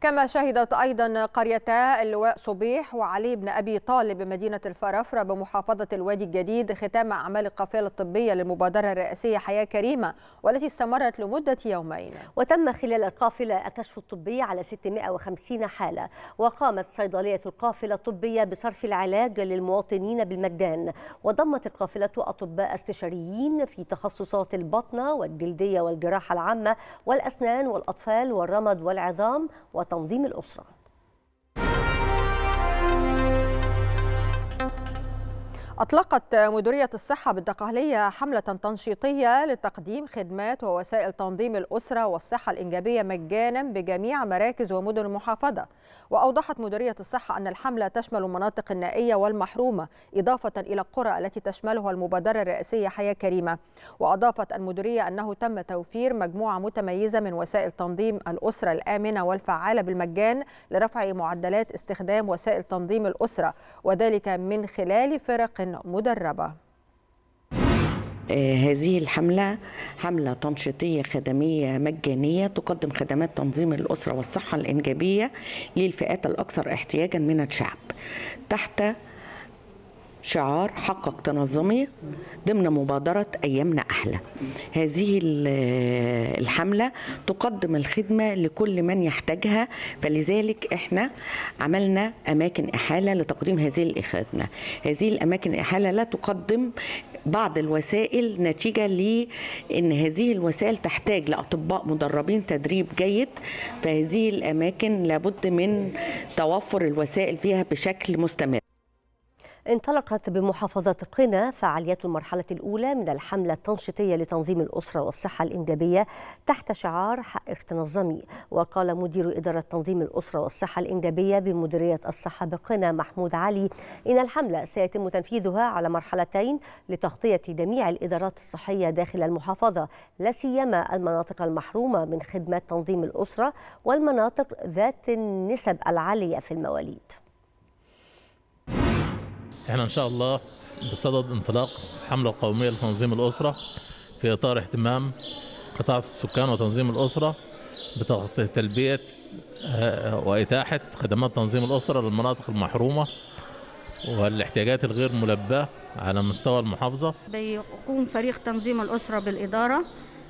كما شهدت أيضا قريتا اللواء صبيح وعلي بن أبي طالب بمدينة الفرافرة بمحافظة الوادي الجديد ختام أعمال القافلة الطبية للمبادرة الرئاسية حياة كريمة والتي استمرت لمدة يومين وتم خلال القافلة الكشف الطبي على 650 حالة وقامت صيدلية القافلة الطبية بصرف العلاج للمواطنين بالمجان وضمت القافلة أطباء استشاريين في تخصصات البطنة والجلدية والجراحة العامة والأسنان والأطفال والرمد والعظام تنظيم الاسره أطلقت مديرية الصحة بالدقهلية حملة تنشيطية لتقديم خدمات ووسائل تنظيم الأسرة والصحة الإنجابية مجانا بجميع مراكز ومدن المحافظة وأوضحت مديرية الصحة أن الحملة تشمل المناطق النائية والمحرومة إضافة إلى القرى التي تشملها المبادرة الرئاسية حياة كريمة وأضافت المديرية أنه تم توفير مجموعة متميزة من وسائل تنظيم الأسرة الآمنة والفعالة بالمجان لرفع معدلات استخدام وسائل تنظيم الأسرة وذلك من خلال فرق مدربة آه، هذه الحملة حملة تنشيطية خدمية مجانية تقدم خدمات تنظيم الأسرة والصحة الإنجابية للفئات الأكثر احتياجا من الشعب تحت شعار حقق تنظمي ضمن مبادرة أيامنا أحلى هذه الحملة تقدم الخدمة لكل من يحتاجها فلذلك إحنا عملنا أماكن إحالة لتقديم هذه الخدمة هذه الأماكن الإحالة لا تقدم بعض الوسائل نتيجة لأن هذه الوسائل تحتاج لأطباء مدربين تدريب جيد فهذه الأماكن لابد من توفر الوسائل فيها بشكل مستمر انطلقت بمحافظة قنا فعاليات المرحلة الأولى من الحملة التنشيطية لتنظيم الأسرة والصحة الإنجابية تحت شعار حقك تنظمي وقال مدير إدارة تنظيم الأسرة والصحة الإنجابية بمديرية الصحة بقنا محمود علي إن الحملة سيتم تنفيذها على مرحلتين لتغطية جميع الإدارات الصحية داخل المحافظة لا سيما المناطق المحرومة من خدمات تنظيم الأسرة والمناطق ذات النسب العالية في المواليد احنا ان شاء الله بصدد انطلاق حملة قومية لتنظيم الأسرة في إطار اهتمام قطاع السكان وتنظيم الأسرة بتلبية آه، وإتاحة خدمات تنظيم الأسرة للمناطق المحرومة والاحتياجات الغير ملباة على مستوى المحافظة بيقوم فريق تنظيم الأسرة بالإدارة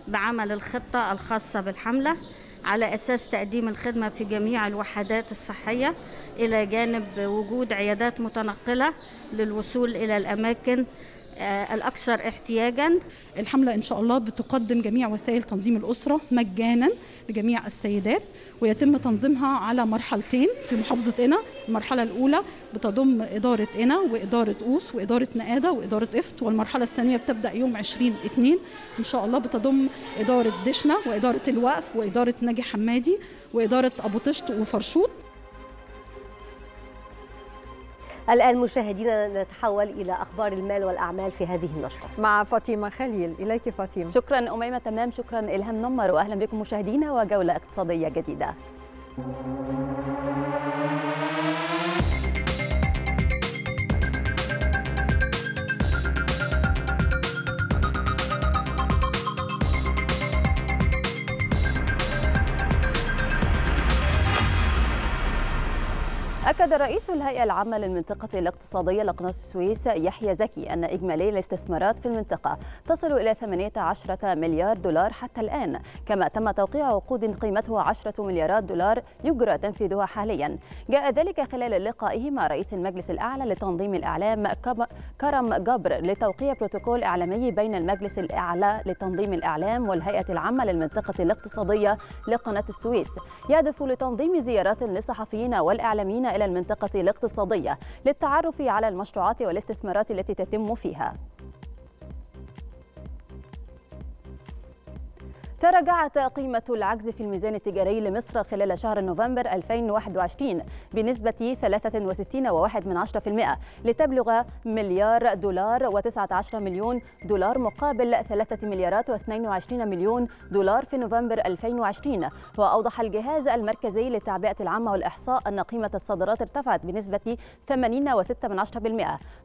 بعمل الخطة الخاصة بالحملة على أساس تقديم الخدمة في جميع الوحدات الصحية إلى جانب وجود عيادات متنقلة للوصول إلى الأماكن آه، الأكثر احتياجا الحملة إن شاء الله بتقدم جميع وسائل تنظيم الأسرة مجانا لجميع السيدات ويتم تنظيمها على مرحلتين في محافظة قنا المرحلة الأولى بتضم إدارة قنا وإدارة أوس وإدارة نقادة وإدارة إفت والمرحلة الثانية بتبدأ يوم 20 2 إن شاء الله بتضم إدارة دشنة وإدارة الوقف وإدارة ناجي حمادي وإدارة أبو طشت وفرشوط الآن مشاهدينا نتحول إلى أخبار المال والأعمال في هذه النشرة مع فاطمة خليل إليك فاطمة شكرا أميمة تمام شكرا إلهام نمر وأهلا بكم مشاهدينا وجولة اقتصادية جديدة أكد رئيس الهيئة العامة للمنطقة الاقتصادية لقناة السويس يحيى زكي أن إجمالي الاستثمارات في المنطقة تصل إلى 18 مليار دولار حتى الآن كما تم توقيع عقود قيمتها 10 مليارات دولار يجرى تنفيذها حاليا جاء ذلك خلال لقائه مع رئيس المجلس الأعلى لتنظيم الإعلام كرم جبر لتوقيع بروتوكول إعلامي بين المجلس الأعلى لتنظيم الإعلام والهيئة العامة للمنطقة الاقتصادية لقناة السويس يهدف لتنظيم زيارات للصحفيين والإعلاميين إلى المنطقة الاقتصادية للتعرف على المشروعات والاستثمارات التي تتم فيها تراجعت قيمة العجز في الميزان التجاري لمصر خلال شهر نوفمبر 2021 بنسبة 63.1% لتبلغ مليار دولار و19 مليون دولار مقابل 3 مليارات و22 مليون دولار في نوفمبر 2020 وأوضح الجهاز المركزي للتعبئة العامة والإحصاء أن قيمة الصادرات ارتفعت بنسبة 80.6%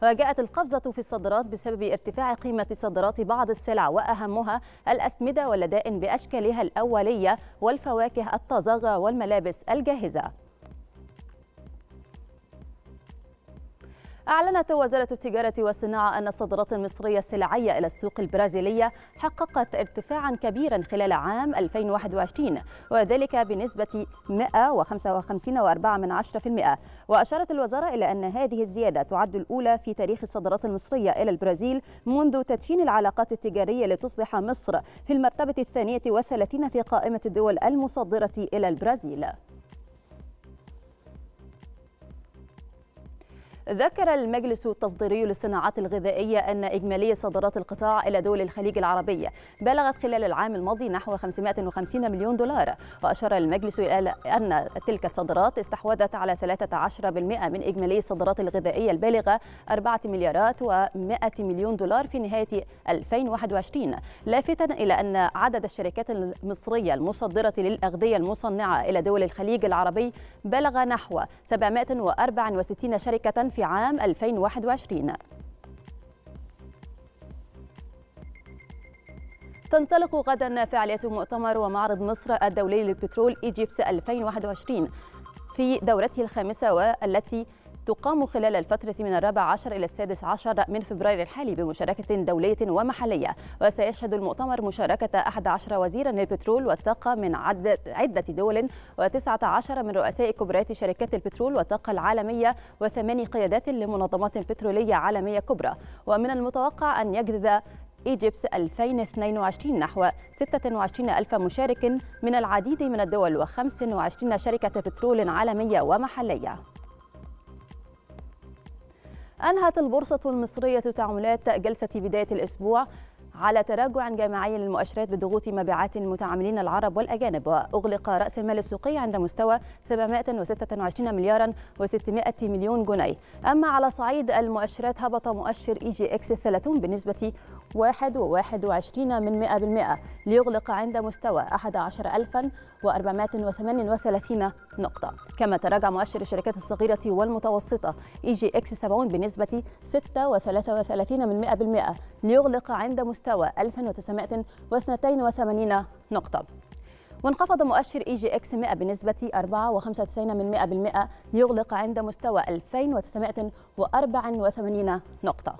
وجاءت القفزة في الصادرات بسبب ارتفاع قيمة صادرات بعض السلع وأهمها الأسمدة واللدائن بأشكالها الأولية والفواكه الطازجة والملابس الجاهزة أعلنت وزارة التجارة والصناعة أن الصادرات المصرية السلعية إلى السوق البرازيلية حققت ارتفاعا كبيرا خلال عام 2021 وذلك بنسبة 155.4% وأشارت الوزارة إلى أن هذه الزيادة تعد الأولى في تاريخ الصادرات المصرية إلى البرازيل منذ تدشين العلاقات التجارية لتصبح مصر في المرتبة الثانية والثلاثين في قائمة الدول المصدرة إلى البرازيل ذكر المجلس التصديري للصناعات الغذائية أن إجمالي صادرات القطاع إلى دول الخليج العربية بلغت خلال العام الماضي نحو 550 مليون دولار وأشار المجلس إلى أن تلك الصادرات استحوذت على 13% من إجمالي الصادرات الغذائية البالغة 4 مليارات و100 مليون دولار في نهاية 2021 لافتا إلى أن عدد الشركات المصرية المصدرة للأغذية المصنعة إلى دول الخليج العربي بلغ نحو 764 شركة في عام 2021 تنطلق غدا فعالية مؤتمر ومعرض مصر الدولي للبترول إيجيبس 2021 في دورته الخامسة والتي تقام خلال الفترة من الرابع عشر إلى السادس عشر من فبراير الحالي بمشاركة دولية ومحلية وسيشهد المؤتمر مشاركة أحد عشر وزيرا للبترول والطاقة من عدة دول و19 من رؤساء كبريات شركات البترول والطاقة العالمية وثماني قيادات لمنظمات بترولية عالمية كبرى ومن المتوقع أن يجذب إيجيبس 2022 نحو 26 ألف مشارك من العديد من الدول و25 شركة بترول عالمية ومحلية أنهت البورصة المصرية تعاملات جلسة بداية الأسبوع على تراجع جماعي للمؤشرات بضغوط مبيعات المتعاملين العرب والأجانب وأغلق رأس المال السوقي عند مستوى 726 مليارا و600 مليون جنيه أما على صعيد المؤشرات هبط مؤشر إي جي إكس 30 بنسبة 1.21 من 100% ليغلق عند مستوى 11000 438 نقطة كما تراجع مؤشر الشركات الصغيرة والمتوسطة إي جي إكس 70 بنسبة 6.33% من ليغلق عند مستوى 1982 نقطة وانخفض مؤشر اي جي اكس 100 بنسبة 4.95% من ليغلق عند مستوى 2984 نقطة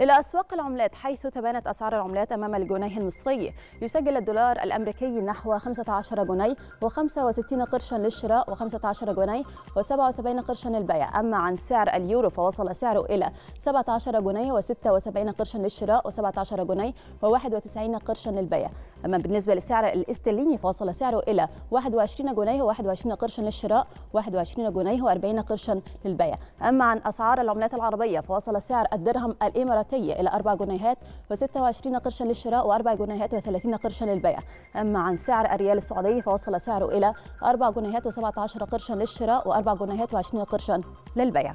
إلى أسواق العملات حيث تبانت أسعار العملات أمام الجنيه المصري يسجل الدولار الأمريكي نحو 15 جنيه و65 قرشا للشراء و15 جنيه و77 قرشا للبيع أما عن سعر اليورو فوصل سعره إلى 17 جنيه و76 قرشا للشراء و17 جنيه و91 قرشا للبيع أما بالنسبة لسعر الاسترليني فوصل سعره إلى 21 جنيه و21 قرشا للشراء و21 جنيه و40 قرشا للبيع أما عن أسعار العملات العربية فوصل سعر الدرهم الإماراتي ساعتية إلى 4 جنيهات و26 قرشا للشراء و4 جنيهات و30 قرشا للبيع أما عن سعر الريال السعودي فوصل سعره إلى 4 جنيهات و17 قرشا للشراء و4 جنيهات و20 قرشا للبيع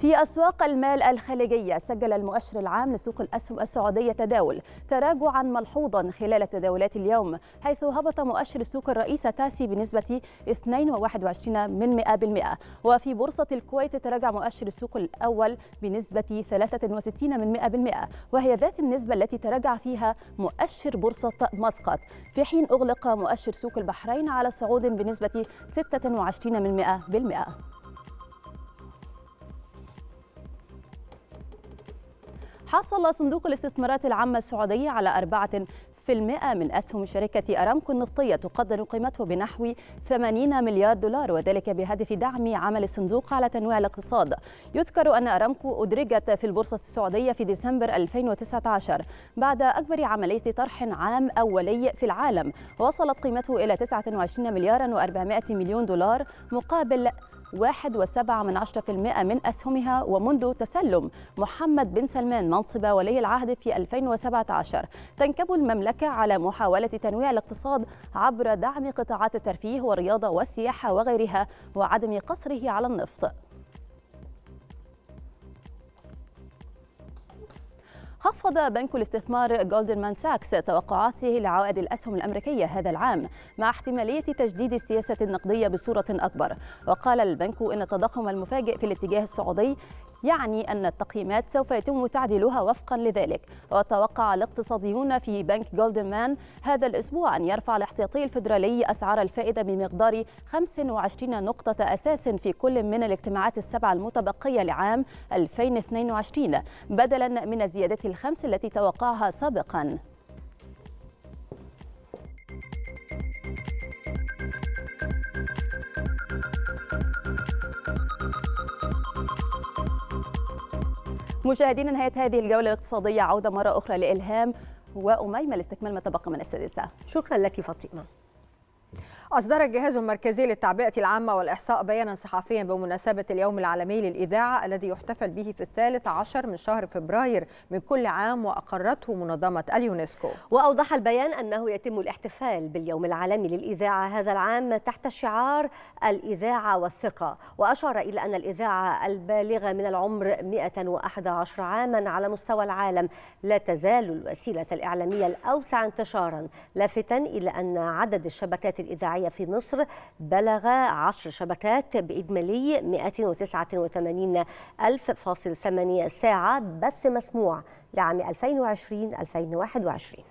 في أسواق المال الخليجية سجل المؤشر العام لسوق الأسهم السعودية تداول تراجعا ملحوظا خلال تداولات اليوم حيث هبط مؤشر السوق الرئيس تاسي بنسبة 2.21 من وفي بورصة الكويت تراجع مؤشر السوق الأول بنسبة 63 من وهي ذات النسبة التي تراجع فيها مؤشر بورصة مسقط في حين أغلق مؤشر سوق البحرين على صعود بنسبة 26 من حصل صندوق الاستثمارات العامة السعودية على أربعة في المئة من أسهم شركة أرامكو النفطية تقدر قيمته بنحو 80 مليار دولار وذلك بهدف دعم عمل الصندوق على تنويع الاقتصاد يذكر أن أرامكو أدرجت في البورصة السعودية في ديسمبر 2019 بعد أكبر عملية طرح عام أولي في العالم وصلت قيمته إلى 29 مليار و400 مليون دولار مقابل 1.7% من أسهمها ومنذ تسلم محمد بن سلمان منصب ولي العهد في 2017 تنكب المملكة على محاولة تنويع الاقتصاد عبر دعم قطاعات الترفيه والرياضة والسياحة وغيرها وعدم قصره على النفط خفض بنك الاستثمار جولدمان ساكس توقعاته لعوائد الأسهم الأمريكية هذا العام مع احتمالية تجديد السياسة النقدية بصورة أكبر وقال البنك إن التضخم المفاجئ في الاتجاه السعودي يعني أن التقييمات سوف يتم تعديلها وفقا لذلك وتوقع الاقتصاديون في بنك جولدمان مان هذا الأسبوع أن يرفع الاحتياطي الفيدرالي أسعار الفائدة بمقدار 25 نقطة أساس في كل من الاجتماعات السبعة المتبقية لعام 2022 بدلا من الزيادات الخمس التي توقعها سابقا مشاهدينا نهاية هذه الجولة الاقتصادية عودة مرة أخرى لإلهام وأميمة لاستكمال ما تبقى من السادسة شكرا لك فاطمة أصدر الجهاز المركزي للتعبئة العامة والإحصاء بيانا صحفيا بمناسبة اليوم العالمي للإذاعة الذي يحتفل به في الثالث عشر من شهر فبراير من كل عام وأقرته منظمة اليونسكو وأوضح البيان أنه يتم الاحتفال باليوم العالمي للإذاعة هذا العام تحت شعار الإذاعة والثقة وأشار إلى أن الإذاعة البالغة من العمر 111 عاما على مستوى العالم لا تزال الوسيلة الإعلامية الأوسع انتشارا لافتا إلى أن عدد الشبكات الإذاعية الزراعية في مصر بلغ 10 شبكات بإجمالي 189.8 ألف فاصل 8 ساعة بث مسموع لعام 2020 2021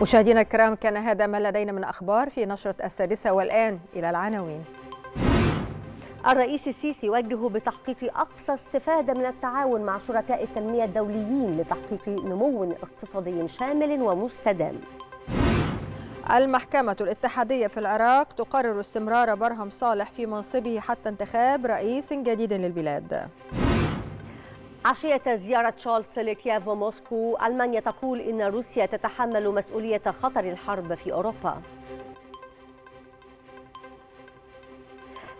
مشاهدينا الكرام كان هذا ما لدينا من أخبار في نشرة السادسة والآن إلى العناوين الرئيس السيسي يوجه بتحقيق أقصى استفادة من التعاون مع شركاء التنمية الدوليين لتحقيق نمو اقتصادي شامل ومستدام المحكمة الاتحادية في العراق تقرر استمرار برهم صالح في منصبه حتى انتخاب رئيس جديد للبلاد عشية زيارة تشارلز لكييف وموسكو ألمانيا تقول إن روسيا تتحمل مسؤولية خطر الحرب في أوروبا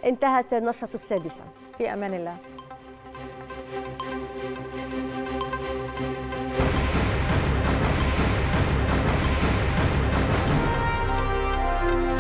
انتهت النشرة السادسة في أمان الله